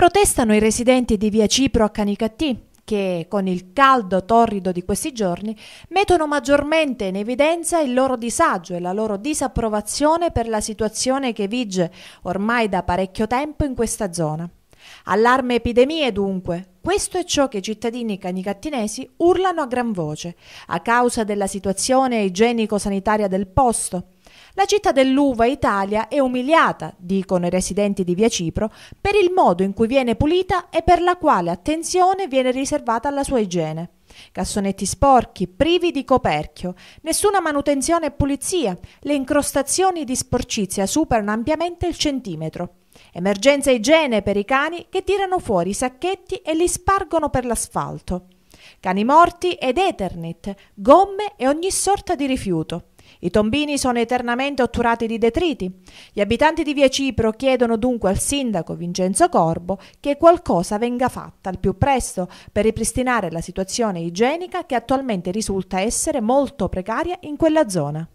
Protestano i residenti di via Cipro a Canicattì, che con il caldo torrido di questi giorni mettono maggiormente in evidenza il loro disagio e la loro disapprovazione per la situazione che vige ormai da parecchio tempo in questa zona. Allarme epidemie dunque, questo è ciò che i cittadini canicattinesi urlano a gran voce, a causa della situazione igienico-sanitaria del posto, la città dell'uva Italia è umiliata, dicono i residenti di Via Cipro, per il modo in cui viene pulita e per la quale attenzione viene riservata alla sua igiene. Cassonetti sporchi, privi di coperchio, nessuna manutenzione e pulizia, le incrostazioni di sporcizia superano ampiamente il centimetro. Emergenza igiene per i cani che tirano fuori i sacchetti e li spargono per l'asfalto. Cani morti ed eternit, gomme e ogni sorta di rifiuto. I tombini sono eternamente otturati di detriti. Gli abitanti di Via Cipro chiedono dunque al sindaco Vincenzo Corbo che qualcosa venga fatta al più presto per ripristinare la situazione igienica che attualmente risulta essere molto precaria in quella zona.